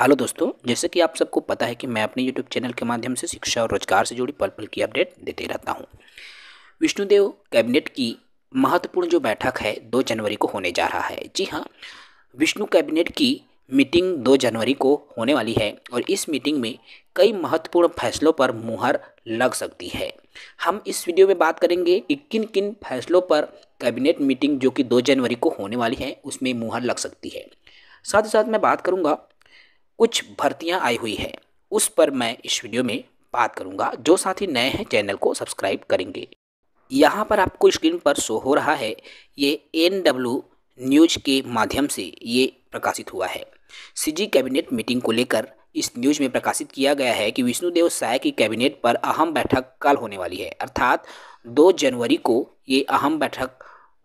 hello दोस्तों जैसे कि आप सबको पता है कि मैं अपने यूट्यूब चैनल के माध्यम से शिक्षा और रोजगार से जुड़ी पल पल की अपडेट देते रहता हूँ विष्णुदेव कैबिनेट की महत्वपूर्ण जो बैठक है दो जनवरी को होने जा रहा है जी हाँ विष्णु कैबिनेट की मीटिंग दो जनवरी को होने वाली है और इस मीटिंग में कई महत्वपूर्ण फैसलों पर मुहर लग सकती है हम इस वीडियो में बात करेंगे कि किन किन फैसलों पर कैबिनेट मीटिंग जो कि दो जनवरी को होने वाली है उसमें मुहर लग सकती है साथ ही साथ मैं बात करूंगा कुछ भर्तियाँ आई हुई है उस पर मैं इस वीडियो में बात करूँगा जो साथी नए हैं चैनल को सब्सक्राइब करेंगे यहाँ पर आपको स्क्रीन पर शो हो रहा है ये एन डब्ल्यू न्यूज के माध्यम से ये प्रकाशित हुआ है सीजी कैबिनेट मीटिंग को लेकर इस न्यूज में प्रकाशित किया गया है कि विष्णुदेव साय की कैबिनेट पर अहम बैठक कल होने वाली है अर्थात 2 जनवरी को ये अहम बैठक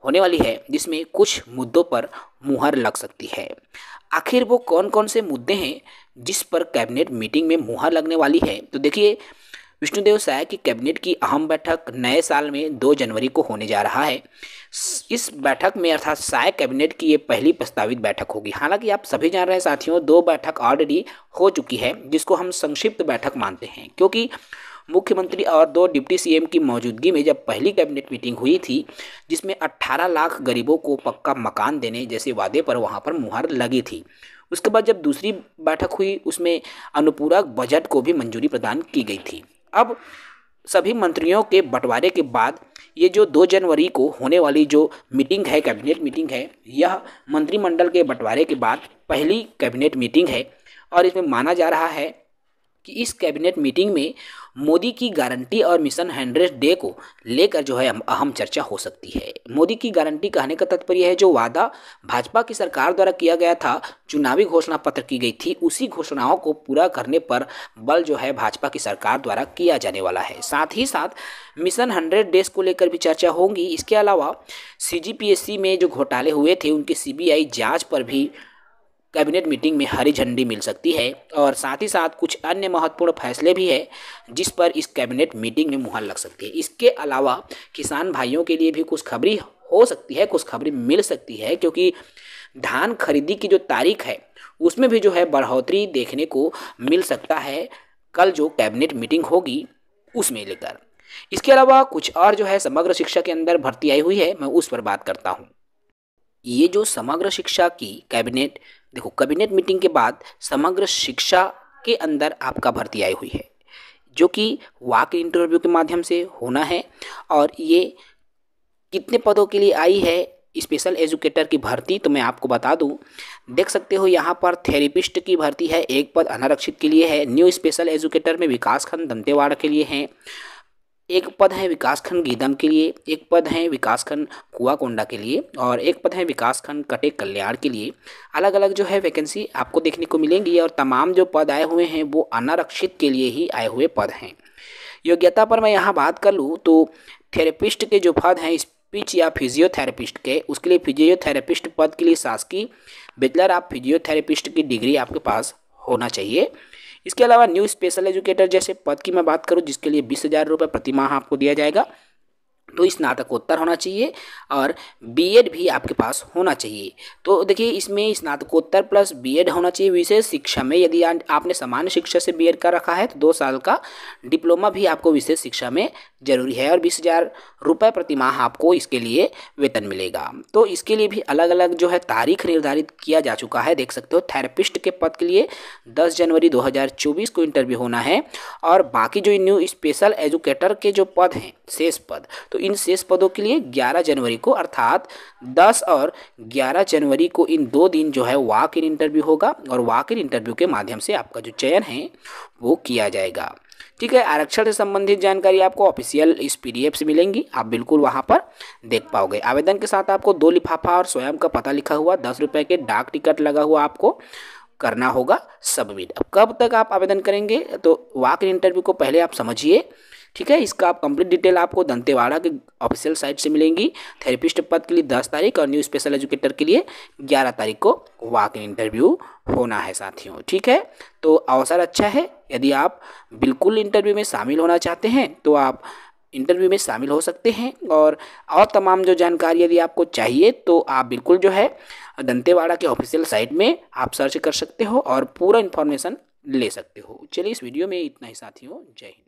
होने वाली है जिसमें कुछ मुद्दों पर मुहर लग सकती है आखिर वो कौन कौन से मुद्दे हैं जिस पर कैबिनेट मीटिंग में मुहर लगने वाली है तो देखिए विष्णुदेव साय की कैबिनेट की अहम बैठक नए साल में 2 जनवरी को होने जा रहा है इस बैठक में अर्थात साय कैबिनेट की ये पहली प्रस्तावित बैठक होगी हालांकि आप सभी जान रहे हैं साथियों दो बैठक ऑलरेडी हो चुकी है जिसको हम संक्षिप्त बैठक मानते हैं क्योंकि मुख्यमंत्री और दो डिप्टी सीएम की मौजूदगी में जब पहली कैबिनेट मीटिंग हुई थी जिसमें 18 लाख गरीबों को पक्का मकान देने जैसे वादे पर वहाँ पर मुहर लगी थी उसके बाद जब दूसरी बैठक हुई उसमें अनुपूरक बजट को भी मंजूरी प्रदान की गई थी अब सभी मंत्रियों के बंटवारे के बाद ये जो दो जनवरी को होने वाली जो मीटिंग है कैबिनेट मीटिंग है यह मंत्रिमंडल के बंटवारे के बाद पहली कैबिनेट मीटिंग है और इसमें माना जा रहा है कि इस कैबिनेट मीटिंग में मोदी की गारंटी और मिशन हंड्रेड डे को लेकर जो है अहम चर्चा हो सकती है मोदी की गारंटी कहने का तात्पर्य है जो वादा भाजपा की सरकार द्वारा किया गया था चुनावी घोषणा पत्र की गई थी उसी घोषणाओं को पूरा करने पर बल जो है भाजपा की सरकार द्वारा किया जाने वाला है साथ ही साथ मिशन हंड्रेड डेज को लेकर भी चर्चा होगी इसके अलावा सी में जो घोटाले हुए थे उनकी सी बी पर भी कैबिनेट मीटिंग में हरी झंडी मिल सकती है और साथ ही साथ कुछ अन्य महत्वपूर्ण फैसले भी है जिस पर इस कैबिनेट मीटिंग में मुहर लग सकती है इसके अलावा किसान भाइयों के लिए भी कुछ खबरी हो सकती है कुछ खबरी मिल सकती है क्योंकि धान खरीदी की जो तारीख है उसमें भी जो है बढ़ोतरी देखने को मिल सकता है कल जो कैबिनेट मीटिंग होगी उसमें लेकर इसके अलावा कुछ और जो है समग्र शिक्षा के अंदर भर्ती आई हुई है मैं उस पर बात करता हूँ ये जो समग्र शिक्षा की कैबिनेट देखो कैबिनेट मीटिंग के बाद समग्र शिक्षा के अंदर आपका भर्ती आई हुई है जो कि वाक इंटरव्यू के माध्यम से होना है और ये कितने पदों के लिए आई है स्पेशल एजुकेटर की भर्ती तो मैं आपको बता दूं देख सकते हो यहाँ पर थेरेपिस्ट की भर्ती है एक पद अनारक्षित के लिए है न्यू स्पेशल एजुकेटर में विकास खंड दंतेवाड़ा के लिए हैं एक पद है विकासखंड गीदम के लिए एक पद है विकासखंड कुआकोंडा के लिए और एक पद है विकासखंड कटे कल्याण के लिए अलग अलग जो है वैकेंसी आपको देखने को मिलेंगी और तमाम जो पद आए हुए हैं वो अनारक्षित के लिए ही आए हुए पद हैं योग्यता पर मैं यहाँ बात कर लूँ तो थेरेपिस्ट के जो पद हैं स्पीच या फिजियोथेरेपिस्ट के उसके लिए फिजियोथेरेपिस्ट पद के लिए शासकीय बैचलर आप फिजियोथेरेपिस्ट की डिग्री आपके पास होना चाहिए इसके अलावा न्यू स्पेशल एजुकेटर जैसे पद की मैं बात करूँ जिसके लिए बीस हज़ार रुपये प्रतिमाह आपको दिया जाएगा तो स्नातकोत्तर होना चाहिए और बीएड भी आपके पास होना चाहिए तो देखिए इसमें स्नातकोत्तर प्लस बीएड होना चाहिए विशेष शिक्षा में यदि आपने सामान्य शिक्षा से बीएड कर रखा है तो दो साल का डिप्लोमा भी आपको विशेष शिक्षा में जरूरी है और बीस हज़ार रुपये प्रतिमाह आपको इसके लिए वेतन मिलेगा तो इसके लिए भी अलग अलग जो है तारीख निर्धारित किया जा चुका है देख सकते हो थेरेपिस्ट के पद के लिए दस जनवरी दो को इंटरव्यू होना है और बाकी जो न्यू स्पेशल एजुकेटर के जो पद हैं शेष पद तो इन शेष पदों के लिए 11 जनवरी को अर्थात 10 और 11 जनवरी को इन दो दिन जो है वाक इन इंटरव्यू होगा और वाक इन इंटरव्यू के माध्यम से आपका जो चयन है वो किया जाएगा ठीक है आरक्षण से संबंधित जानकारी आपको ऑफिशियल इस पीडीएफ से मिलेंगी आप बिल्कुल वहां पर देख पाओगे आवेदन के साथ आपको दो लिफाफा और स्वयं का पता लिखा हुआ दस रुपये के डाक टिकट लगा हुआ आपको करना होगा सबमिट अब कब तक आप आवेदन करेंगे तो वाक इंटरव्यू को पहले आप समझिए ठीक है इसका आप कंप्लीट डिटेल आपको दंतेवाड़ा के ऑफिशियल साइट से मिलेंगी थेरेपिस्ट पद के लिए दस तारीख और न्यू स्पेशल एजुकेटर के लिए ग्यारह तारीख को वाक इंटरव्यू होना है साथियों ठीक है तो अवसर अच्छा है यदि आप बिल्कुल इंटरव्यू में शामिल होना चाहते हैं तो आप इंटरव्यू में शामिल हो सकते हैं और और तमाम जो जानकारी यदि आपको चाहिए तो आप बिल्कुल जो है दंतेवाड़ा के ऑफिशियल साइट में आप सर्च कर सकते हो और पूरा इन्फॉर्मेशन ले सकते हो चलिए इस वीडियो में इतना ही साथियों जय हिंद